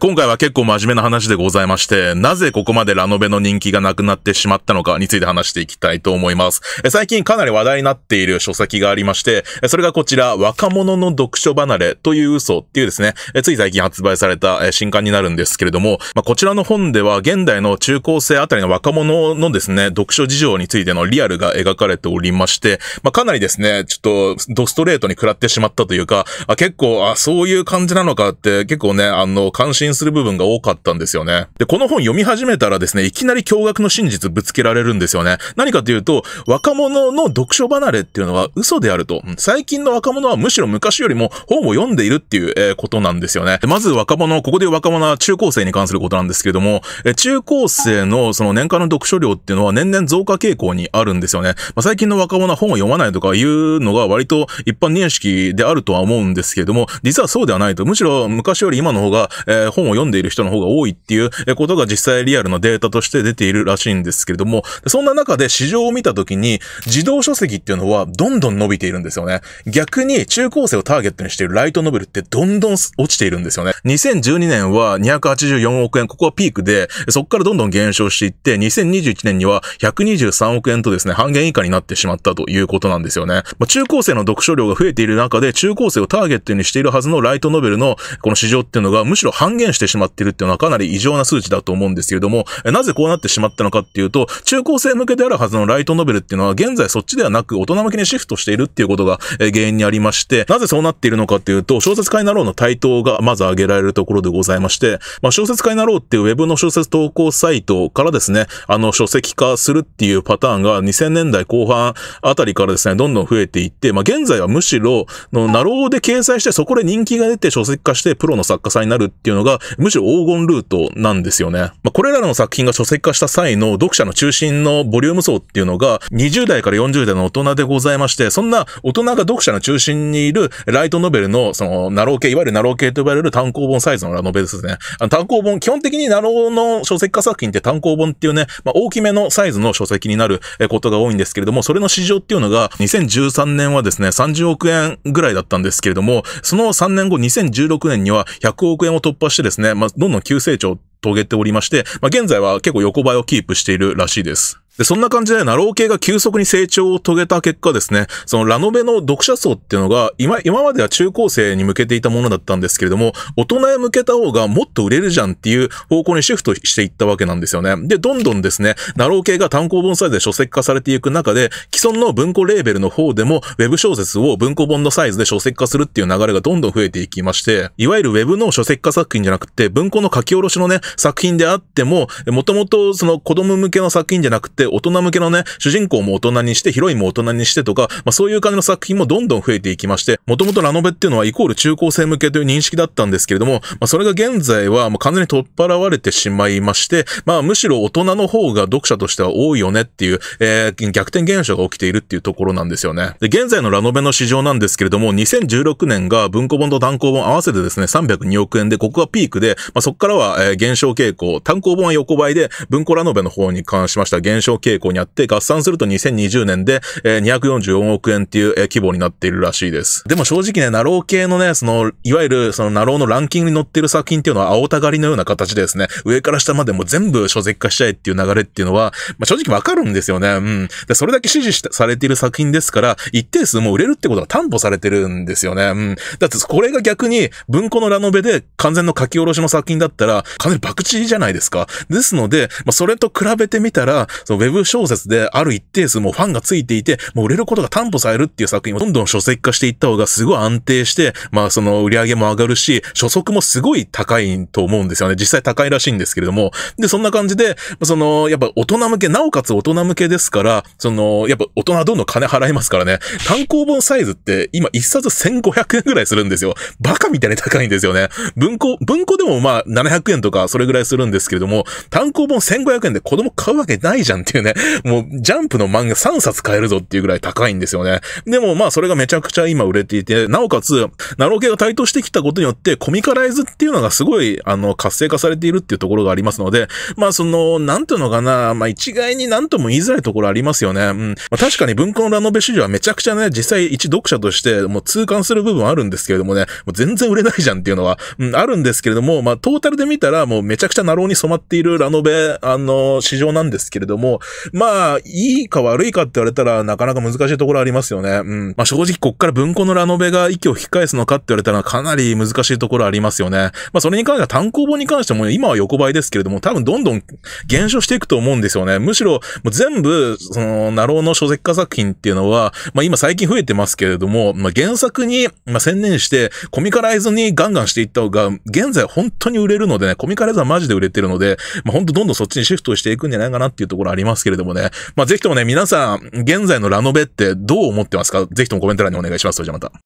今回は結構真面目な話でございまして、なぜここまでラノベの人気がなくなってしまったのかについて話していきたいと思います。最近かなり話題になっている書籍がありまして、それがこちら、若者の読書離れという嘘っていうですね、つい最近発売された新刊になるんですけれども、まあ、こちらの本では現代の中高生あたりの若者のですね、読書事情についてのリアルが描かれておりまして、まあ、かなりですね、ちょっとドストレートに食らってしまったというか、結構、あ、そういう感じなのかって結構ね、あの、感心する部分が多かったんですよね。で、この本読み始めたらですね、いきなり驚愕の真実ぶつけられるんですよね。何かというと、若者の読書離れっていうのは嘘であると。最近の若者はむしろ昔よりも本を読んでいるっていう、えー、ことなんですよね。まず若者、ここで若者は中高生に関することなんですけれども、え中高生のその年間の読書量っていうのは年々増加傾向にあるんですよね。まあ、最近の若者は本を読まないとかいうのが割と一般認識であるとは思うんですけれども、実はそうではないと。むしろ昔より今の方が、ええー、本を読んでいる人の方が多いっていうことが実際リアルのデータとして出ているらしいんですけれども、そんな中で市場を見た時に、自動書籍っていうのはどんどん伸びているんですよね。逆に中高生をターゲットにしているライトノベルってどんどん落ちているんですよね。2012年は284億円、ここはピークで、そこからどんどん減少していって、2021年には123億円とですね、半減以下になってしまったということなんですよね。まあ、中高生の読書量が増えている中で、中高生をターゲットにしているはずのライトノベルのこの市場っていうのがむしろ半減してしまってるっていうのはかなり異常な数値だと思うんですけれども、なぜこうなってしまったのかっていうと、中高生向けであるはずのライトノベルっていうのは現在そっちではなく大人向けにシフトしているっていうことが原因にありまして、なぜそうなっているのかっていうと、小説家になろうの台頭がまず挙げられるところでございまして、まあ、小説家になろうっていうウェブの小説投稿サイトからですね、あの書籍化するっていうパターンが2000年代後半あたりからですね、どんどん増えていって、まあ、現在はむしろ、の、ろうで掲載してそこで人気が出て書籍化してプロの作家さんになるっていうのがが、むしろ黄金ルートなんですよね。まあ、これらの作品が書籍化した際の読者の中心のボリューム層っていうのが、20代から40代の大人でございまして、そんな大人が読者の中心にいるライトノベルの、その、ナロー系、いわゆるナロー系と呼ばれる単行本サイズのラノベですね。あの単行本、基本的にナローの書籍化作品って単行本っていうね、まあ、大きめのサイズの書籍になることが多いんですけれども、それの市場っていうのが、2013年はですね、30億円ぐらいだったんですけれども、その3年後、2016年には100億円を突破してですね、まあ、どんどん急成長を遂げておりまして、まあ、現在は結構横ばいをキープしているらしいです。で、そんな感じで、ナロー系が急速に成長を遂げた結果ですね、そのラノベの読者層っていうのが、今、今までは中高生に向けていたものだったんですけれども、大人へ向けた方がもっと売れるじゃんっていう方向にシフトしていったわけなんですよね。で、どんどんですね、ナロー系が単行本サイズで書籍化されていく中で、既存の文庫レーベルの方でも、ウェブ小説を文庫本のサイズで書籍化するっていう流れがどんどん増えていきまして、いわゆるウェブの書籍化作品じゃなくて、文庫の書き下ろしのね、作品であっても、もともとその子供向けの作品じゃなくて、、大人向けのね、主人公も大人にして、ヒロインも大人にしてとか、まあそういう感じの作品もどんどん増えていきまして、もともとラノベっていうのはイコール中高生向けという認識だったんですけれども、まあそれが現在はもう完全に取っ払われてしまいまして、まあむしろ大人の方が読者としては多いよねっていう、えー、逆転現象が起きているっていうところなんですよね。で、現在のラノベの市場なんですけれども、2016年が文庫本と単行本合わせてですね、302億円で、ここがピークで、まあそこからは、えー、減少傾向、単行本は横ばいで、文庫ラノベの方に関しました減少少傾向にあって、合算すると2020年で、えー、244億円っていう、えー、規模になっているらしいです。でも正直ね、ナロー系のね、その、いわゆるそのナローのランキングに載ってる作品っていうのは青たがりのような形でですね、上から下までも全部書籍化したいっていう流れっていうのは、まあ、正直わかるんですよね。うん。で、それだけ支持されている作品ですから、一定数もう売れるってことが担保されてるんですよね。うん。だってこれが逆に文庫のラノベで完全の書き下ろしの作品だったら、完全に博打じゃないですか。ですので、まあ、それと比べてみたら、そのェブ小説である一定数もファンがついていて、もう売れることが担保されるっていう作品をどんどん書籍化していった方がすごい安定して、まあその売り上げも上がるし、初速もすごい高いと思うんですよね。実際高いらしいんですけれども。で、そんな感じで、その、やっぱ大人向け、なおかつ大人向けですから、その、やっぱ大人どんどん金払いますからね。単行本サイズって今1冊1500円ぐらいするんですよ。バカみたいに高いんですよね。文庫、文庫でもまあ700円とかそれぐらいするんですけれども、単行本1500円で子供買うわけないじゃんってていうね、もうジャンプの漫画3冊買えるぞっていうぐらい高いんですよね。でもまあそれがめちゃくちゃ今売れていて、なおかつ、ナロー系が台頭してきたことによってコミカライズっていうのがすごい、あの、活性化されているっていうところがありますので、まあその、なんていうのかな、まあ一概になんとも言いづらいところありますよね。うん。まあ、確かに文庫のラノベ市場はめちゃくちゃね、実際一読者としてもう痛感する部分あるんですけれどもね、もう全然売れないじゃんっていうのは、うん、あるんですけれども、まあトータルで見たらもうめちゃくちゃナローに染まっているラノベ、あの、市場なんですけれども、まあ、いいか悪いかって言われたら、なかなか難しいところありますよね。うん。まあ正直、こっから文庫のラノベが息を引き返すのかって言われたら、かなり難しいところありますよね。まあそれに関しては単行本に関しても、今は横ばいですけれども、多分どんどん減少していくと思うんですよね。むしろ、もう全部、その、ナローの書籍化作品っていうのは、まあ今最近増えてますけれども、まあ原作に、まあ、専念して、コミカライズにガンガンしていった方が、現在本当に売れるのでね、コミカライズはマジで売れてるので、まあ本当どんどんそっちにシフトしていくんじゃないかなっていうところありますますけれどもね。まあ、ぜひともね、皆さん、現在のラノベってどう思ってますかぜひともコメント欄にお願いします。それじゃまた。